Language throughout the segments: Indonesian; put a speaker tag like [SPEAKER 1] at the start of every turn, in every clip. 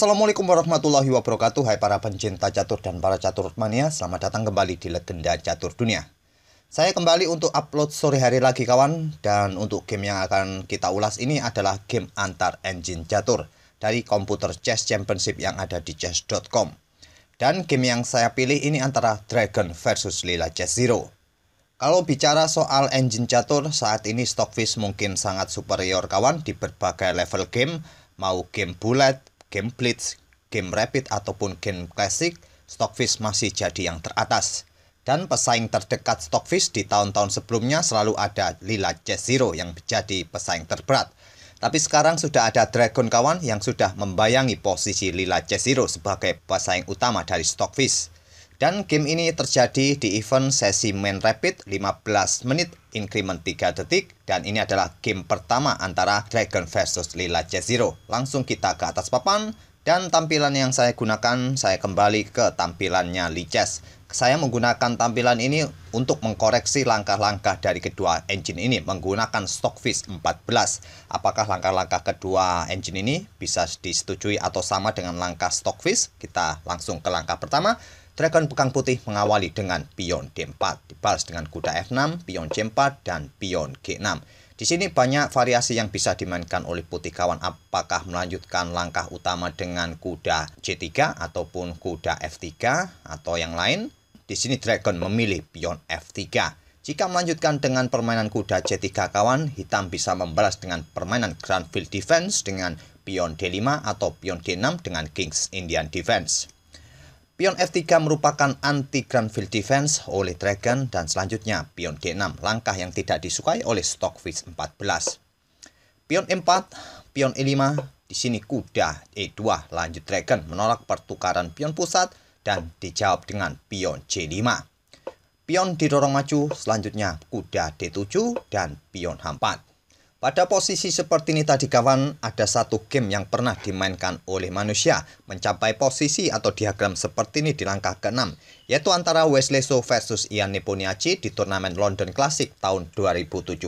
[SPEAKER 1] Assalamualaikum warahmatullahi wabarakatuh Hai para pencinta catur dan para catur mania Selamat datang kembali di Legenda Catur Dunia Saya kembali untuk upload sore hari lagi kawan Dan untuk game yang akan kita ulas ini adalah game antar engine catur Dari komputer chess championship yang ada di chess.com Dan game yang saya pilih ini antara Dragon versus Lila Chess Zero kalau bicara soal engine catur, saat ini Stockfish mungkin sangat superior kawan di berbagai level game, mau game bullet game blitz, game rapid ataupun game classic, Stockfish masih jadi yang teratas. Dan pesaing terdekat Stockfish di tahun-tahun sebelumnya selalu ada Lila Jazz Zero yang menjadi pesaing terberat. Tapi sekarang sudah ada Dragon kawan yang sudah membayangi posisi Lila Jazz Zero sebagai pesaing utama dari Stockfish. Dan game ini terjadi di event sesi main rapid 15 menit increment 3 detik dan ini adalah game pertama antara Dragon versus Lila Jezero. Langsung kita ke atas papan dan tampilan yang saya gunakan saya kembali ke tampilannya Lichess. Saya menggunakan tampilan ini untuk mengkoreksi langkah-langkah dari kedua engine ini menggunakan Stockfish 14. Apakah langkah-langkah kedua engine ini bisa disetujui atau sama dengan langkah Stockfish? Kita langsung ke langkah pertama. Dragon Bekang Putih mengawali dengan pion D4, dibalas dengan kuda F6, pion C4, dan pion G6. Di sini banyak variasi yang bisa dimainkan oleh putih kawan apakah melanjutkan langkah utama dengan kuda C3 ataupun kuda F3 atau yang lain. Di sini Dragon memilih pion F3. Jika melanjutkan dengan permainan kuda C3 kawan, hitam bisa membalas dengan permainan Grandfield Defense dengan pion D5 atau pion D6 dengan Kings Indian Defense. Pion F3 merupakan anti Granville Defense oleh Dragon dan selanjutnya pion G6, langkah yang tidak disukai oleh Stockfish 14. Pion E4, pion E5, di sini kuda E2 lanjut Dragon menolak pertukaran pion pusat dan dijawab dengan pion C5. Pion didorong maju, selanjutnya kuda D7 dan pion H4. Pada posisi seperti ini tadi kawan, ada satu game yang pernah dimainkan oleh manusia mencapai posisi atau diagram seperti ini di langkah ke-6, yaitu antara Wesley So versus Ian Nepomniachtchi di turnamen London Classic tahun 2017.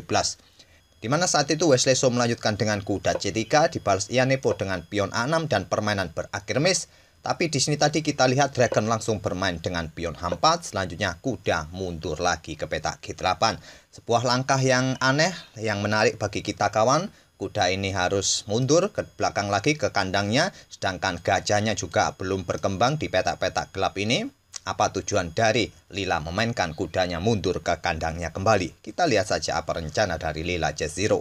[SPEAKER 1] Di mana saat itu Wesley So melanjutkan dengan kuda C3, dibalas Ian Nepo dengan pion A6 dan permainan berakhir miss, tapi di sini tadi kita lihat Dragon langsung bermain dengan pion H4, selanjutnya kuda mundur lagi ke petak G8. Sebuah langkah yang aneh, yang menarik bagi kita kawan, kuda ini harus mundur ke belakang lagi ke kandangnya, sedangkan gajahnya juga belum berkembang di petak-petak gelap ini. Apa tujuan dari Lila memainkan kudanya mundur ke kandangnya kembali? Kita lihat saja apa rencana dari Lila j 0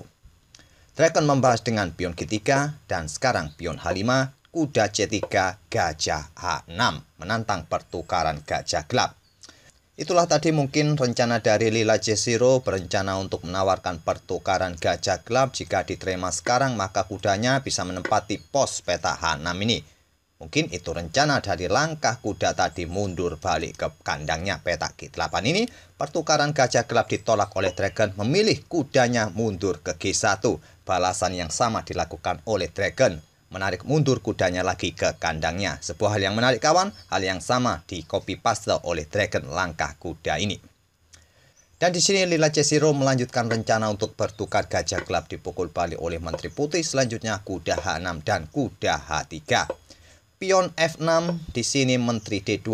[SPEAKER 1] Dragon membahas dengan pion G3 dan sekarang pion H5 kuda C3, gajah H6 menantang pertukaran gajah gelap. Itulah tadi mungkin rencana dari Lila Jesiro berencana untuk menawarkan pertukaran gajah gelap jika diterima sekarang maka kudanya bisa menempati pos peta H6 ini. Mungkin itu rencana dari langkah kuda tadi mundur balik ke kandangnya peta G8 ini. Pertukaran gajah gelap ditolak oleh Dragon memilih kudanya mundur ke G1. Balasan yang sama dilakukan oleh Dragon menarik mundur kudanya lagi ke kandangnya. Sebuah hal yang menarik kawan, hal yang sama di copy paste oleh Dragon langkah kuda ini. Dan di sini Lila Cesiro melanjutkan rencana untuk bertukar gajah gelap dipukul balik oleh Menteri Putih, selanjutnya kuda H6 dan kuda H3. Pion F6 di sini Menteri D2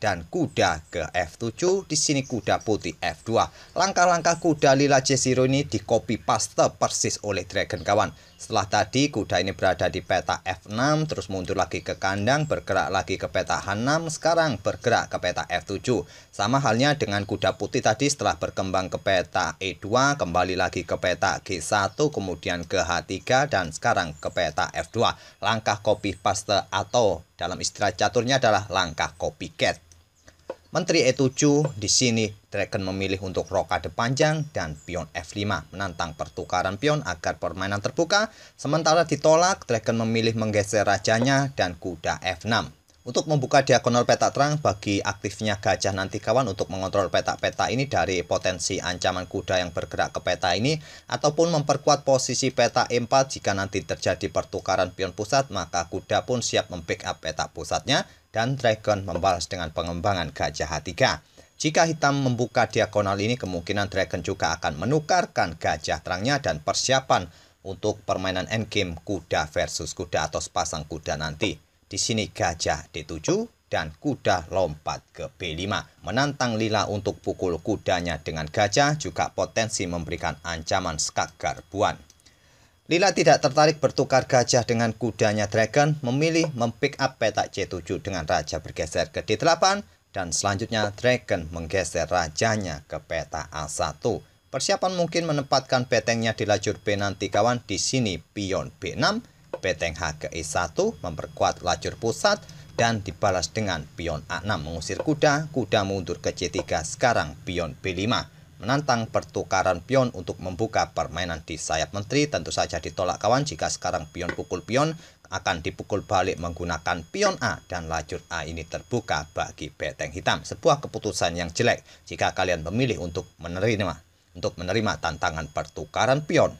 [SPEAKER 1] dan kuda ke F7, di sini kuda putih F2. Langkah-langkah kuda Lila Cesiro ini di copy paste persis oleh Dragon kawan. Setelah tadi kuda ini berada di peta F6 terus mundur lagi ke kandang bergerak lagi ke peta H6 sekarang bergerak ke peta F7. Sama halnya dengan kuda putih tadi setelah berkembang ke peta E2 kembali lagi ke peta G1 kemudian ke H3 dan sekarang ke peta F2. Langkah copy paste atau dalam istilah caturnya adalah langkah copycat. Menteri E7 di sini Dragon memilih untuk rokade panjang dan pion F5 menantang pertukaran pion agar permainan terbuka. Sementara ditolak, Dragon memilih menggeser rajanya dan kuda F6. Untuk membuka diagonal peta terang bagi aktifnya gajah nanti kawan untuk mengontrol peta-peta ini dari potensi ancaman kuda yang bergerak ke peta ini ataupun memperkuat posisi peta E4 jika nanti terjadi pertukaran pion pusat maka kuda pun siap membackup peta pusatnya dan dragon membalas dengan pengembangan gajah H3. Jika hitam membuka diagonal ini kemungkinan dragon juga akan menukarkan gajah terangnya dan persiapan untuk permainan endgame kuda versus kuda atau sepasang kuda nanti. Di sini gajah D7 dan kuda lompat ke B5. Menantang Lila untuk pukul kudanya dengan gajah juga potensi memberikan ancaman skak garbuan. Lila tidak tertarik bertukar gajah dengan kudanya Dragon, memilih mempick up petak C7 dengan raja bergeser ke D8 dan selanjutnya Dragon menggeser rajanya ke peta A1. Persiapan mungkin menempatkan petengnya di lajur B nanti kawan di sini pion B6 Beteng Hage 1 e memperkuat lajur pusat dan dibalas dengan pion A6 mengusir kuda, kuda mundur ke C3 sekarang pion B5 menantang pertukaran pion untuk membuka permainan di sayap menteri tentu saja ditolak kawan jika sekarang pion pukul pion akan dipukul balik menggunakan pion A dan lajur A ini terbuka bagi beteng hitam sebuah keputusan yang jelek jika kalian memilih untuk menerima untuk menerima tantangan pertukaran pion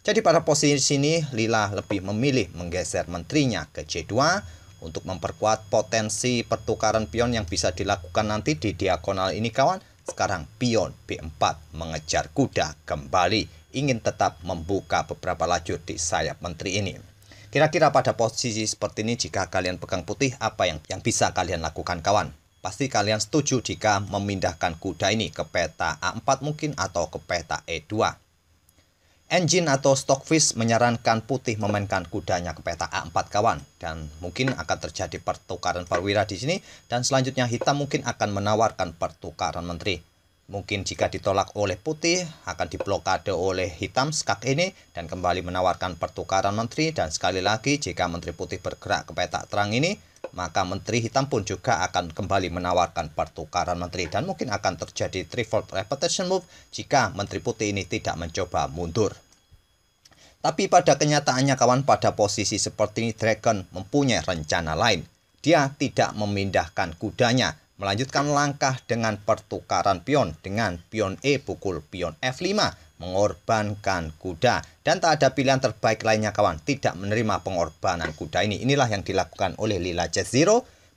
[SPEAKER 1] jadi pada posisi ini Lila lebih memilih menggeser menterinya ke C2 untuk memperkuat potensi pertukaran pion yang bisa dilakukan nanti di diagonal ini kawan. Sekarang pion B4 mengejar kuda kembali ingin tetap membuka beberapa lajur di sayap menteri ini. Kira-kira pada posisi seperti ini jika kalian pegang putih apa yang yang bisa kalian lakukan kawan? Pasti kalian setuju jika memindahkan kuda ini ke peta A4 mungkin atau ke peta E2. Engine atau Stockfish menyarankan Putih memainkan kudanya ke peta A4 kawan dan mungkin akan terjadi pertukaran perwira di sini dan selanjutnya Hitam mungkin akan menawarkan pertukaran menteri. Mungkin jika ditolak oleh Putih akan diblokade oleh Hitam skak ini dan kembali menawarkan pertukaran menteri dan sekali lagi jika Menteri Putih bergerak ke peta terang ini maka Menteri Hitam pun juga akan kembali menawarkan pertukaran menteri dan mungkin akan terjadi threefold repetition move jika Menteri Putih ini tidak mencoba mundur. Tapi pada kenyataannya kawan pada posisi seperti ini Dragon mempunyai rencana lain. Dia tidak memindahkan kudanya, melanjutkan langkah dengan pertukaran pion dengan pion E pukul pion F5 mengorbankan kuda dan tak ada pilihan terbaik lainnya kawan tidak menerima pengorbanan kuda ini inilah yang dilakukan oleh Lila C0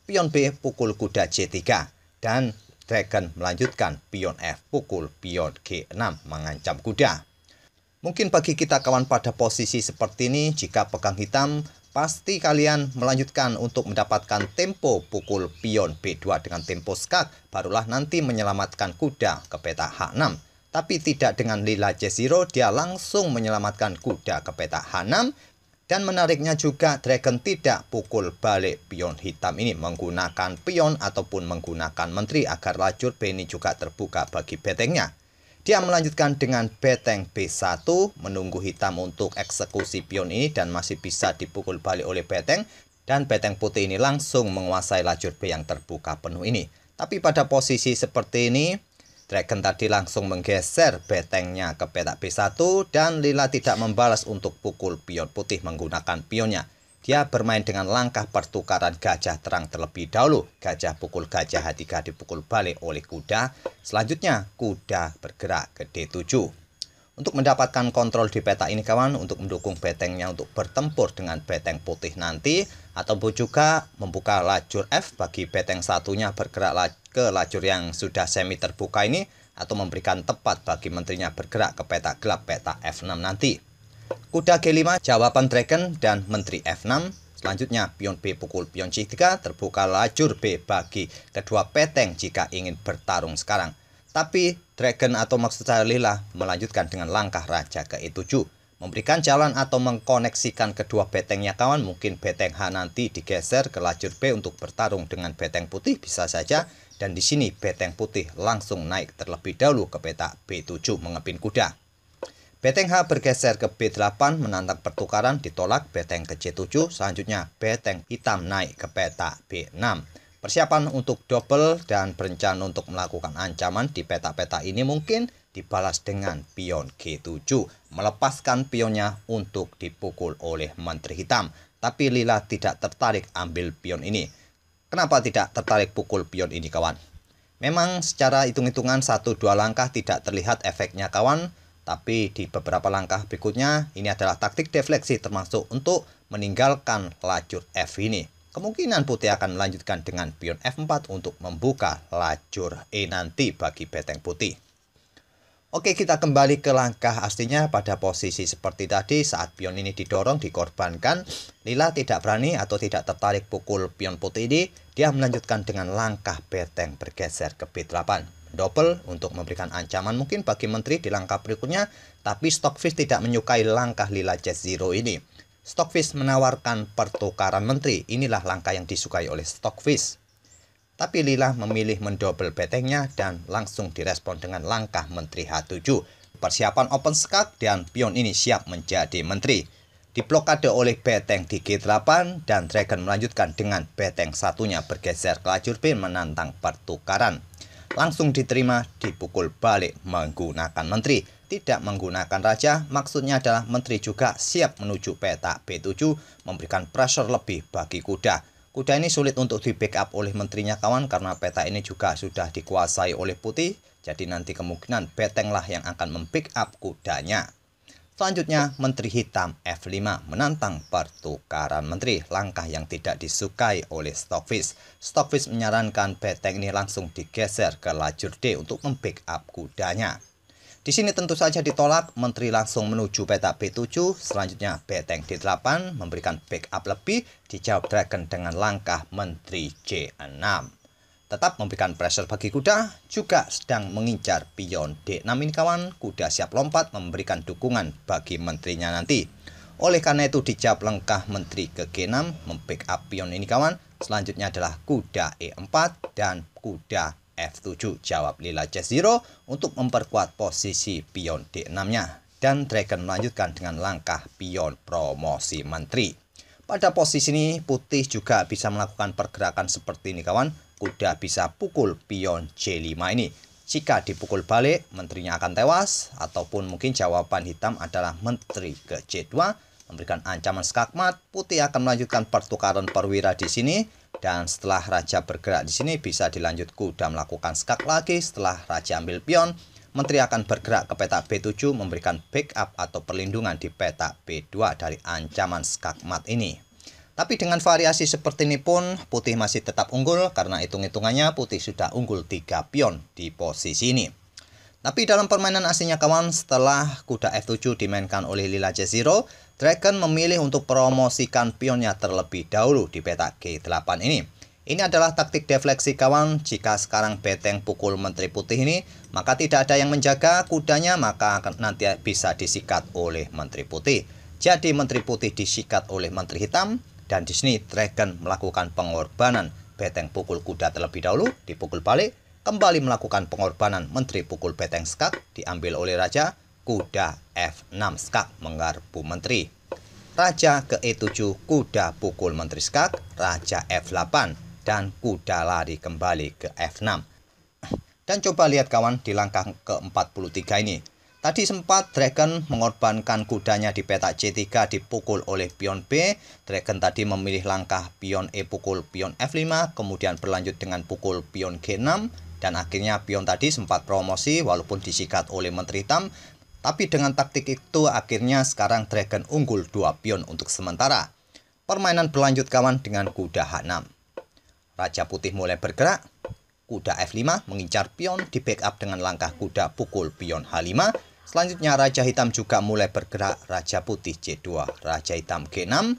[SPEAKER 1] pion B pukul kuda C3 dan Dragon melanjutkan pion F pukul pion G6 mengancam kuda mungkin bagi kita kawan pada posisi seperti ini jika pegang hitam pasti kalian melanjutkan untuk mendapatkan tempo pukul pion B2 dengan tempo skak, barulah nanti menyelamatkan kuda ke peta H6. Tapi tidak dengan Lila c0, dia langsung menyelamatkan kuda ke peta 6 dan menariknya juga Dragon tidak pukul balik pion hitam ini menggunakan pion ataupun menggunakan menteri agar lajur Benny juga terbuka bagi betengnya. Dia melanjutkan dengan beteng B1 menunggu hitam untuk eksekusi pion ini dan masih bisa dipukul balik oleh beteng dan beteng putih ini langsung menguasai lajur B yang terbuka penuh ini. Tapi pada posisi seperti ini Dragon tadi langsung menggeser betengnya ke petak B1 dan Lila tidak membalas untuk pukul pion putih menggunakan pionnya. Dia bermain dengan langkah pertukaran gajah terang terlebih dahulu. Gajah pukul gajah H3 dipukul balik oleh kuda. Selanjutnya kuda bergerak ke D7. Untuk mendapatkan kontrol di peta ini kawan, untuk mendukung betengnya untuk bertempur dengan beteng putih nanti, atau juga membuka lajur F bagi beteng satunya bergerak ke lajur yang sudah semi terbuka ini, atau memberikan tepat bagi menterinya bergerak ke peta gelap peta F6 nanti. Kuda G5 jawaban Dragon dan Menteri F6. Selanjutnya pion B pukul pion C3 terbuka lajur B bagi kedua peteng jika ingin bertarung sekarang. Tapi Dragon atau maksud saya Lila melanjutkan dengan langkah raja ke-7 e memberikan jalan atau mengkoneksikan kedua betengnya kawan mungkin beteng H nanti digeser ke lajur B untuk bertarung dengan beteng putih bisa saja dan di sini beteng putih langsung naik terlebih dahulu ke peta B7 mengepin kuda Beteng H bergeser ke B8 menantang pertukaran ditolak beteng ke C7 selanjutnya beteng hitam naik ke peta B6 Persiapan untuk double dan berencana untuk melakukan ancaman di peta-peta ini mungkin dibalas dengan pion G7, melepaskan pionnya untuk dipukul oleh Menteri Hitam. Tapi Lila tidak tertarik ambil pion ini. Kenapa tidak tertarik pukul pion ini kawan? Memang secara hitung-hitungan 1-2 langkah tidak terlihat efeknya kawan, tapi di beberapa langkah berikutnya ini adalah taktik defleksi termasuk untuk meninggalkan lajur F ini. Kemungkinan putih akan melanjutkan dengan pion F4 untuk membuka lajur E nanti bagi beteng putih. Oke, kita kembali ke langkah aslinya pada posisi seperti tadi saat pion ini didorong, dikorbankan. Lila tidak berani atau tidak tertarik pukul pion putih ini. Dia melanjutkan dengan langkah beteng bergeser ke B8. Double untuk memberikan ancaman mungkin bagi menteri di langkah berikutnya, tapi Stockfish tidak menyukai langkah Lila Jet Zero ini. Stockfish menawarkan pertukaran menteri. Inilah langkah yang disukai oleh Stockfish. Tapi Lila memilih mendobel betengnya dan langsung direspon dengan langkah menteri H7. Persiapan open skak dan pion ini siap menjadi menteri. Diplokade oleh beteng di G8 dan Dragon melanjutkan dengan beteng satunya bergeser ke lajur B menantang pertukaran. Langsung diterima dipukul balik menggunakan menteri tidak menggunakan raja, maksudnya adalah menteri juga siap menuju peta B7 memberikan pressure lebih bagi kuda. Kuda ini sulit untuk di backup oleh menterinya kawan karena peta ini juga sudah dikuasai oleh putih, jadi nanti kemungkinan betenglah yang akan membackup kudanya. Selanjutnya, Menteri Hitam F5 menantang pertukaran menteri, langkah yang tidak disukai oleh Stockfish. Stockfish menyarankan beteng ini langsung digeser ke lajur D untuk membackup kudanya. Di sini tentu saja ditolak, Menteri langsung menuju peta B7, selanjutnya Beteng D8 memberikan backup lebih, dijawab Dragon dengan langkah Menteri C6. Tetap memberikan pressure bagi kuda, juga sedang mengincar pion D6 ini kawan, kuda siap lompat memberikan dukungan bagi menterinya nanti. Oleh karena itu dijawab langkah Menteri ke G6, membackup pion ini kawan, selanjutnya adalah kuda E4 dan kuda F7 jawab Lila C0 untuk memperkuat posisi pion D6-nya dan Dragon melanjutkan dengan langkah pion promosi menteri. Pada posisi ini putih juga bisa melakukan pergerakan seperti ini kawan. Kuda bisa pukul pion C5 ini. Jika dipukul balik, menterinya akan tewas ataupun mungkin jawaban hitam adalah menteri ke C2 memberikan ancaman skakmat. Putih akan melanjutkan pertukaran perwira di sini dan setelah raja bergerak di sini bisa dilanjut kuda melakukan skak lagi setelah raja ambil pion menteri akan bergerak ke petak B7 memberikan backup atau perlindungan di petak B2 dari ancaman skak mat ini tapi dengan variasi seperti ini pun putih masih tetap unggul karena hitung-hitungannya putih sudah unggul 3 pion di posisi ini tapi dalam permainan aslinya kawan, setelah kuda F7 dimainkan oleh Lila Jezero, Dragon memilih untuk promosikan pionnya terlebih dahulu di peta G8 ini. Ini adalah taktik defleksi kawan, jika sekarang beteng pukul Menteri Putih ini, maka tidak ada yang menjaga kudanya, maka nanti bisa disikat oleh Menteri Putih. Jadi Menteri Putih disikat oleh Menteri Hitam, dan di sini Dragon melakukan pengorbanan. Beteng pukul kuda terlebih dahulu, dipukul balik, kembali melakukan pengorbanan Menteri Pukul Beteng Skak diambil oleh Raja Kuda F6 Skak menggarpu Menteri. Raja ke-E7 Kuda Pukul Menteri Skak, Raja F8, dan Kuda lari kembali ke F6. Dan coba lihat kawan di langkah ke-43 ini. Tadi sempat Dragon mengorbankan kudanya di petak C3 dipukul oleh pion B. Dragon tadi memilih langkah pion E pukul pion F5, kemudian berlanjut dengan pukul pion G6, dan akhirnya Pion tadi sempat promosi walaupun disikat oleh Menteri Tam. Tapi dengan taktik itu akhirnya sekarang Dragon unggul 2 pion untuk sementara. Permainan berlanjut kawan dengan kuda H6. Raja Putih mulai bergerak. Kuda F5 mengincar pion di backup dengan langkah kuda pukul pion H5 Selanjutnya Raja Hitam juga mulai bergerak Raja Putih C2, Raja Hitam G6.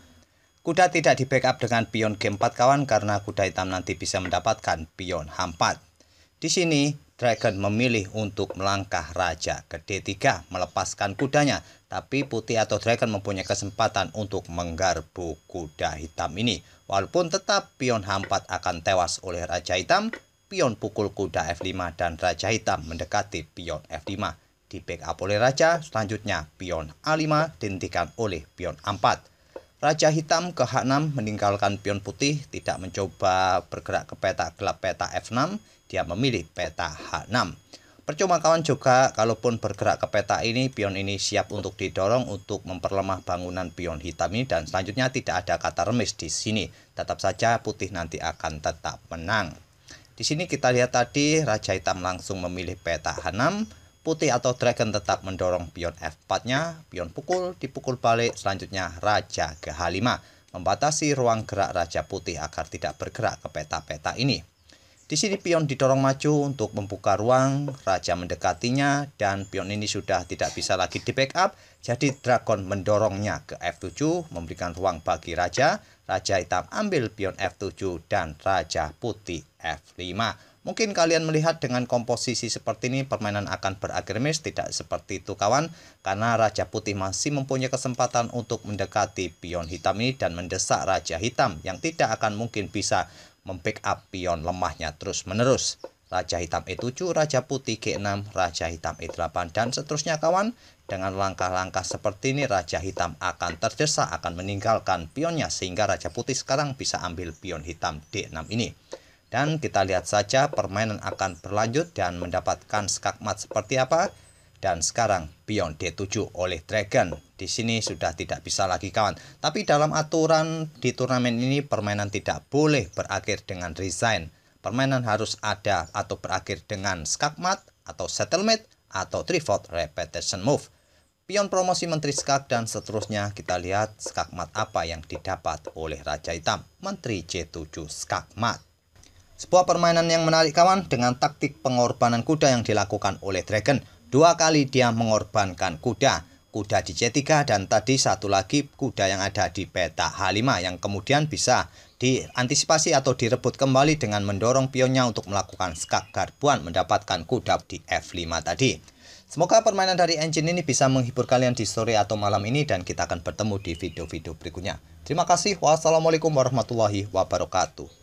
[SPEAKER 1] Kuda tidak di backup dengan pion G4 kawan karena kuda hitam nanti bisa mendapatkan pion H4. Di sini, Dragon memilih untuk melangkah raja ke D3 melepaskan kudanya, tapi putih atau Dragon mempunyai kesempatan untuk menggarbu kuda hitam ini. Walaupun tetap pion h H4 akan tewas oleh raja hitam, pion pukul kuda F5 dan raja hitam mendekati pion F5. Di backup oleh raja, selanjutnya pion A5 dihentikan oleh pion A4. Raja hitam ke H6 meninggalkan pion putih tidak mencoba bergerak ke peta gelap peta F6 dia memilih peta H6. Percuma kawan juga, kalaupun bergerak ke peta ini, pion ini siap untuk didorong untuk memperlemah bangunan pion hitam ini dan selanjutnya tidak ada kata remis di sini. Tetap saja putih nanti akan tetap menang. Di sini kita lihat tadi Raja Hitam langsung memilih peta H6, putih atau dragon tetap mendorong pion F4-nya, pion pukul, dipukul balik, selanjutnya Raja ke H5, membatasi ruang gerak Raja Putih agar tidak bergerak ke peta-peta ini. Di sini pion didorong maju untuk membuka ruang, raja mendekatinya, dan pion ini sudah tidak bisa lagi di backup, jadi dragon mendorongnya ke F7, memberikan ruang bagi raja, raja hitam ambil pion F7, dan raja putih F5. Mungkin kalian melihat dengan komposisi seperti ini permainan akan berakhir miss, tidak seperti itu kawan, karena raja putih masih mempunyai kesempatan untuk mendekati pion hitam ini dan mendesak raja hitam yang tidak akan mungkin bisa membackup pion lemahnya terus-menerus. Raja hitam E7, Raja putih G6, Raja hitam E8, dan seterusnya kawan. Dengan langkah-langkah seperti ini, Raja hitam akan terdesak, akan meninggalkan pionnya, sehingga Raja putih sekarang bisa ambil pion hitam D6 ini. Dan kita lihat saja permainan akan berlanjut dan mendapatkan skakmat seperti apa dan sekarang pion D7 oleh Dragon. Di sini sudah tidak bisa lagi kawan. Tapi dalam aturan di turnamen ini permainan tidak boleh berakhir dengan resign. Permainan harus ada atau berakhir dengan skakmat atau settlement atau trifold repetition move. Pion promosi Menteri Skak dan seterusnya kita lihat skakmat apa yang didapat oleh Raja Hitam, Menteri C7 skakmat. Sebuah permainan yang menarik kawan dengan taktik pengorbanan kuda yang dilakukan oleh Dragon. Dua kali dia mengorbankan kuda, kuda di C3 dan tadi satu lagi kuda yang ada di peta H5 yang kemudian bisa diantisipasi atau direbut kembali dengan mendorong pionnya untuk melakukan skak garbuan mendapatkan kuda di F5 tadi. Semoga permainan dari engine ini bisa menghibur kalian di sore atau malam ini dan kita akan bertemu di video-video berikutnya. Terima kasih. Wassalamualaikum warahmatullahi wabarakatuh.